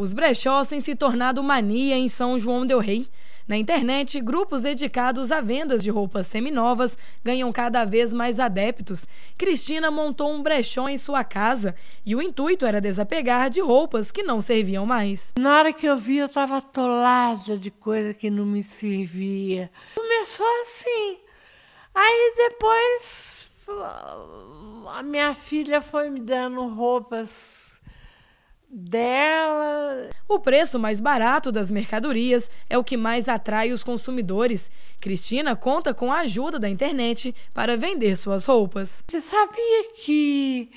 Os brechós têm se tornado mania em São João del Rei. Na internet, grupos dedicados a vendas de roupas seminovas ganham cada vez mais adeptos. Cristina montou um brechó em sua casa e o intuito era desapegar de roupas que não serviam mais. Na hora que eu vi, eu estava atolada de coisa que não me servia. Começou assim. Aí depois a minha filha foi me dando roupas dela. O preço mais barato das mercadorias é o que mais atrai os consumidores. Cristina conta com a ajuda da internet para vender suas roupas. Você sabia que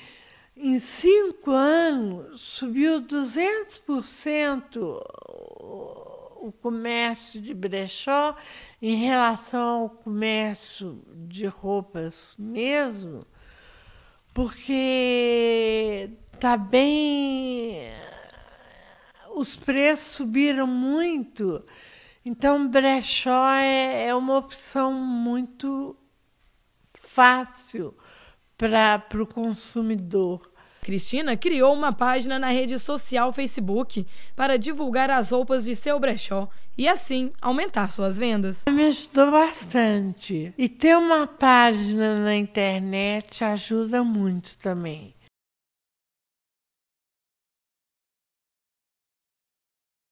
em cinco anos subiu 200% o comércio de brechó em relação ao comércio de roupas mesmo? Porque está bem os preços subiram muito. Então, brechó é, é uma opção muito fácil para o consumidor. Cristina criou uma página na rede social Facebook para divulgar as roupas de seu brechó e assim aumentar suas vendas. Me ajudou bastante. E ter uma página na internet ajuda muito também.